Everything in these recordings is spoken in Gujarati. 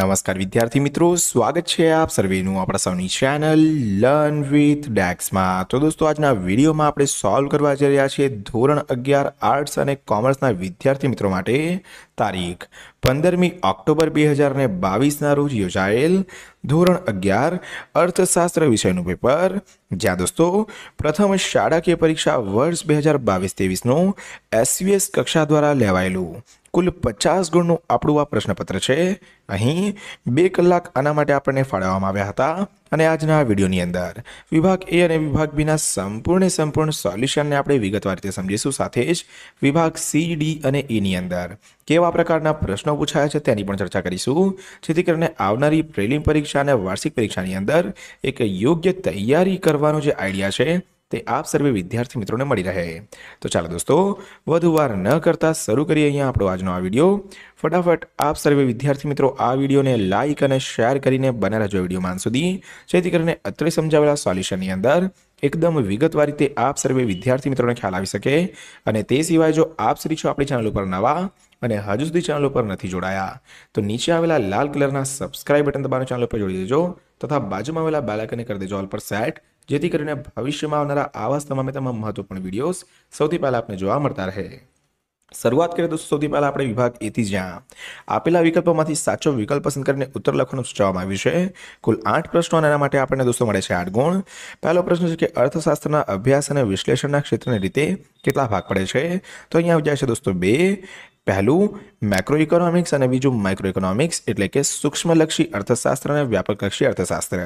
નમસ્કાર વિદ્યાર્થી મિત્રો સ્વાગત છે આપ સર્વેનું આપણા સૌની ચેનલ લર્ન વિથ ડેક્સમાં તો દોસ્તો આજના વિડીયોમાં આપણે સોલ્વ કરવા જઈ રહ્યા છીએ ધોરણ અગિયાર આર્ટ્સ અને કોમર્સના વિદ્યાર્થી મિત્રો માટે તારીખ પંદરમી ઓક્ટોબર બે હજાર ને બાવીસના રોજ યોજાયેલ ધોરણ અગિયાર અર્થશાસ્ત્ર વિષયનું પેપર જ્યાં દોસ્તો પ્રથમ શાળાકીય પરીક્ષા વર્ષ બે હજાર બાવીસ તેવીસનું એસવીએસ કક્ષા દ્વારા લેવાયેલું કુલ પચાસ ગુણનું આપણું આ પ્રશ્નપત્ર છે અહીં બે કલાક આના માટે આપણને ફાળવવામાં આવ્યા હતા અને આજના વિડીયોની અંદર વિભાગ એ અને વિભાગ બીના સંપૂર્ણ સંપૂર્ણ સોલ્યુશનને આપણે વિગતવાર રીતે સમજીશું સાથે જ વિભાગ સી ડી અને એની e અંદર કેવા પ્રકારના પ્રશ્નો પૂછાયા છે તેની પણ ચર્ચા કરીશું જેથી કરીને આવનારી પ્રેલિમ પરીક્ષા અને વાર્ષિક પરીક્ષાની અંદર એક યોગ્ય તૈયારી કરવાનો જે આઈડિયા છે તે આપ સર્વે વિદ્યાર્થી મિત્રોને મળી રહે તો ચાલો દોસ્તો વધુ વાર ન કરતાં શરૂ કરીએ અહીંયા આપણો આજનો આ વિડીયો ફટાફટ આપ સર્વે વિદ્યાર્થી મિત્રો આ વિડીયોને લાઇક અને શેર કરીને બને રહેજો વિડીયો માન સુધી જેથી કરીને અત્રે સમજાવેલા સોલ્યુશનની અંદર એકદમ વિગતવાર રીતે આપ સર્વે વિદ્યાર્થી મિત્રોને ખ્યાલ આવી શકે અને તે સિવાય જો આપ શ્રી છો આપણી ચેનલ ઉપર નવા અને હજુ સુધી ચેનલ ઉપર નથી જોડાયા તો નીચે આવેલા લાલ કલરના સબસ્ક્રાઇબ બટન દબાવવાનો ચેનલ ઉપર જોડી દેજો તથા બાજુમાં આવેલા બેલાકને કરી દેજો ઓલ પર સેટ જેથી કરીને ભવિષ્યમાં આવનારા આવા તમામે તમામ મહત્વપૂર્ણ વિડીયોઝ સૌથી પહેલાં આપને જોવા મળતા રહે શરૂઆત કરીએ દોસ્તો સૌથી પહેલાં આપણે વિભાગ એથી જ્યાં આપેલા વિકલ્પોમાંથી સાચો વિકલ્પ પસંદ કરીને ઉત્તર લખવાનું સૂચવવામાં આવ્યું છે કુલ આઠ પ્રશ્નો અને એના માટે આપણને દોસ્તો મળે છે આઠ ગુણ પહેલો પ્રશ્ન છે કે અર્થશાસ્ત્રના અભ્યાસ અને વિશ્લેષણના ક્ષેત્રને રીતે કેટલા ભાગ પડે છે તો અહીંયા આવી જાય છે દોસ્તો બે પહેલું મેક્રો ઇકોનોમિક્સ અને બીજું માઇક્રો ઇકોનોમિક્સ એટલે કે સૂક્ષ્મલક્ષી અર્થશાસ્ત્ર અને વ્યાપકલક્ષી અર્થશાસ્ત્ર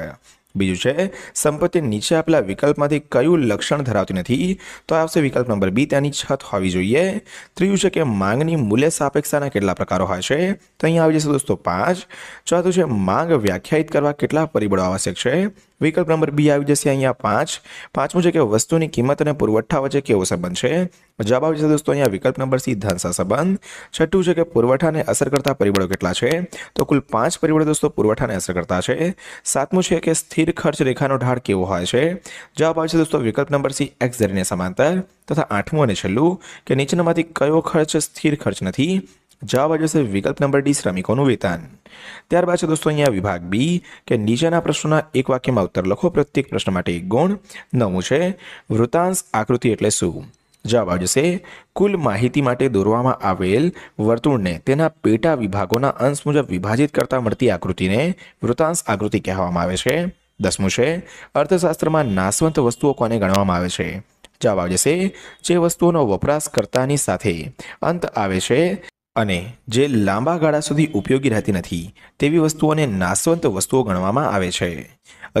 બીજું છે સંપત્તિ નીચે આપેલા વિકલ્પમાંથી કયું લક્ષણ ધરાવતું નથી તો આવશે વિકલ્પ નંબર બી તેની છત હોવી જોઈએ ત્રીજું છે કે માંગની મૂલ્ય સાપેક્ષાના કેટલા પ્રકારો હોય છે તો અહીં આવી જશે દોસ્તો પાંચ ચોથું છે માંગ વ્યાખ્યાયિત કરવા કેટલા પરિબળો આવશ્યક છે વિકલ્પ નંબર બી આવી જશે અહીંયા પાંચ પાંચમું છે કે વસ્તુની કિંમત અને પુરવઠા વચ્ચે કેવો સંબંધ છે જવાબ છે દોસ્તો અહીંયા વિકલ્પ નંબર સી ધન સંબંધ છઠ્ઠું છે કે પુરવઠાને અસર કરતા પરિબળો કેટલા છે તો કુલ પાંચ પરિબળો દોસ્તો પુરવઠાને અસર કરતા છે સાતમું છે કે સ્થિર ખર્ચ રેખાનો ઢાળ કેવો હોય છે જવાબ છે દોસ્તો વિકલ્પ નંબર સી એક્સ ધરીને સમાંતર તથા આઠમું અને છેલ્લું કે નીચેનામાંથી કયો ખર્ચ સ્થિર ખર્ચ નથી જવાબ છે વિકલ્પ નંબર ડી શ્રમિકોનું વેતન ત્યારબાદ છે દોસ્તો અહીંયા વિભાગ બી કે નીચેના પ્રશ્નોના એક વાક્યમાં ઉત્તર લખો પ્રત્યેક પ્રશ્ન માટે એક ગુણ નવું છે વૃતાંશ આકૃતિ એટલે શું જવાબ આવશે કુલ માહિતી માટે દોરવામાં આવેલ વર્તુળને તેના પેટા વિભાગોના અંશ મુજબ વિભાજિત કરતા મળતી આકૃતિને વૃતાંશ આકૃતિ કહેવામાં આવે છે દસમું છે અર્થશાસ્ત્રમાં નાશવંત વસ્તુઓ કોને ગણવામાં આવે છે જવાબ આવશે જે વસ્તુઓનો વપરાશકર્તાની સાથે અંત આવે છે અને જે લાંબા ગાળા સુધી ઉપયોગી રહેતી નથી તેવી વસ્તુઓને નાશવંત વસ્તુઓ ગણવામાં આવે છે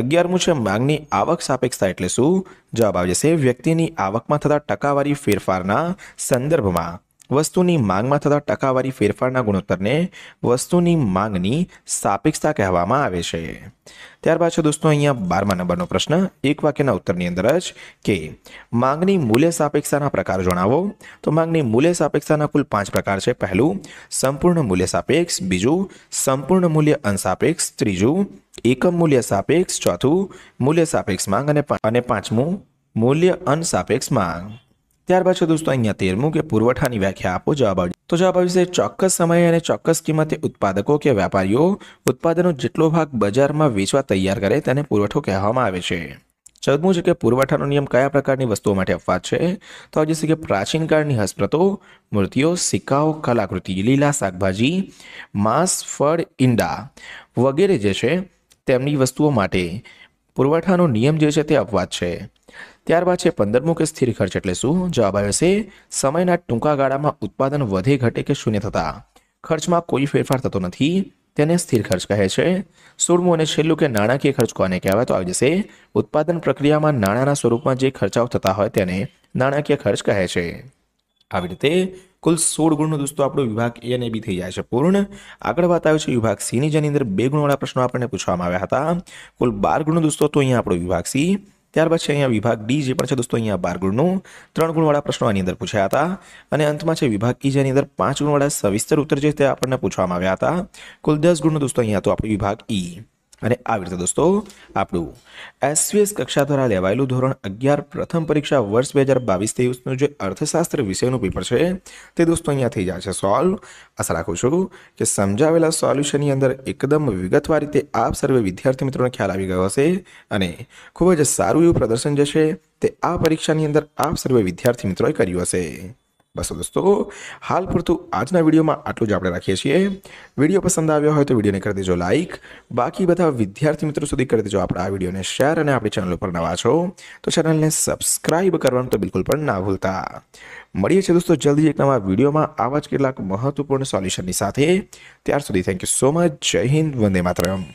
અગિયારમું છે માંગની આવક સાપેક્ષતા એટલે શું જવાબ આવશે વ્યક્તિની આવકમાં થતા ટકાવારી ફેરફારના સંદર્ભમાં વસ્તુની માંગમાં થતા ટકાવારી ફેરફારના ગુણોત્તરને વસ્તુની માંગની સાપેક્ષતા કહેવામાં આવે છે ત્યારબાદ છે દોસ્તો અહીંયા બારમા નંબરનો પ્રશ્ન એક વાક્યના ઉત્તરની અંદર જ કે માંગની મૂલ્ય સાપેક્ષતાના પ્રકાર જણાવો તો માંગની મૂલ્ય સાપેક્ષાના કુલ પાંચ પ્રકાર છે પહેલું સંપૂર્ણ મૂલ્ય સાપેક્ષ બીજું સંપૂર્ણ મૂલ્ય અનસાપેક્ષ ત્રીજું એકમ મૂલ્ય સાપેક્ષ ચોથું મૂલ્ય સાપેક્ષ માંગ અને અને પાંચમું મૂલ્ય અનસાપેક્ષ માંગ ત્યારબાદ છે દોસ્તો અહીંયા તેરમું કે પુરવઠાની વ્યાખ્યા આપો જવાબ આવશે તો જવાબ આવશે ચોક્કસ સમય અને ચોક્કસ કિંમતે ઉત્પાદકો કે વેપારીઓ ઉત્પાદનો જેટલો ભાગ બજારમાં વેચવા તૈયાર કરે તેને પુરવઠો કહેવામાં આવે છે ચૌદમું છે કે પુરવઠાનો નિયમ કયા પ્રકારની વસ્તુઓ માટે અપવાદ છે તો આજે છે કે પ્રાચીન કાળની હસ્તપ્રતો મૂર્તિઓ સિક્કાઓ કલાકૃતિ લીલા શાકભાજી માંસ ફળ ઈંડા વગેરે જે છે તેમની વસ્તુઓ માટે પુરવઠાનો નિયમ જે છે તે અપવાદ છે ત્યારબાદ છે પંદરમું કે સ્થિર ખર્ચ એટલે શું જવાબ આવ્યો છે સમયના ટૂંકા ગાળામાં ઉત્પાદન વધે ઘટે કે શૂન્ય થતા ખર્ચમાં કોઈ ફેરફાર થતો નથી તેને સ્થિર ખર્ચ કહે છે સોળમું અને છેલ્લું કે નાણાકીય ખર્ચ કોને કહેવાય તો આવી જશે ઉત્પાદન પ્રક્રિયામાં નાણાંના સ્વરૂપમાં જે ખર્ચાઓ થતા હોય તેને નાણાકીય ખર્ચ કહે છે આવી રીતે કુલ સોળ ગુણનો દોસ્તો આપણો વિભાગ એ અને બી થઈ જાય છે પૂર્ણ આગળ વાત આવે છે વિભાગ સીની જેની અંદર બે ગુણવાળા પ્રશ્નો આપણને પૂછવામાં આવ્યા હતા કુલ બાર ગુણનો દોસ્તો તો અહીંયા આપણો વિભાગ સી ત્યારબાદ છે અહીંયા વિભાગ ડી જે પણ છે દોસ્તો અહીંયા બાર ગુણનું ત્રણ ગુણવાળા પ્રશ્નો આની અંદર પૂછ્યા હતા અને અંતમાં છે વિભાગ ઈ જેની અંદર પાંચ ગુણવાળા સવિસ્તર ઉત્તર જે તે આપણને પૂછવામાં આવ્યા હતા કુલ દસ ગુણનો દોસ્તો અહીંયા તો આપણો વિભાગ ઈ અને આવી રીતે દોસ્તો આપણું એસવીએસ કક્ષા દ્વારા લેવાયેલું ધોરણ અગિયાર પ્રથમ પરીક્ષા વર્ષ બે હજાર બાવીસ તેવીસનું જે અર્થશાસ્ત્ર વિષયનું પેપર છે તે દોસ્તો અહીંયા થઈ જાય છે સોલ્વ આશા રાખું છું કે સમજાવેલા સોલ્યુશનની અંદર એકદમ વિગતવાર રીતે આપ સર્વે વિદ્યાર્થી મિત્રોને ખ્યાલ આવી ગયો હશે અને ખૂબ જ સારું એવું પ્રદર્શન જે છે તે આ પરીક્ષાની અંદર આપ સર્વે વિદ્યાર્થી મિત્રોએ કર્યું હશે બસ દોસ્તો હાલ પૂરતું આજના વિડીયોમાં આટલું જ આપણે રાખીએ છીએ વિડીયો પસંદ આવ્યો હોય તો વિડીયોને કરી દેજો લાઇક બાકી બધા વિદ્યાર્થી મિત્રો સુધી કરી દેજો આપણા આ વિડીયોને શેર અને આપણી ચેનલ ઉપર નવા છો તો ચેનલને સબસ્ક્રાઈબ કરવાનું તો બિલકુલ પણ ના ભૂલતા મળીએ છીએ દોસ્તો જલ્દી એક નવા વિડીયોમાં આવા જ કેટલાક મહત્વપૂર્ણ સોલ્યુશનની સાથે ત્યાર સુધી થેન્ક યુ સો મચ જય હિન્દ વંદે માતરમ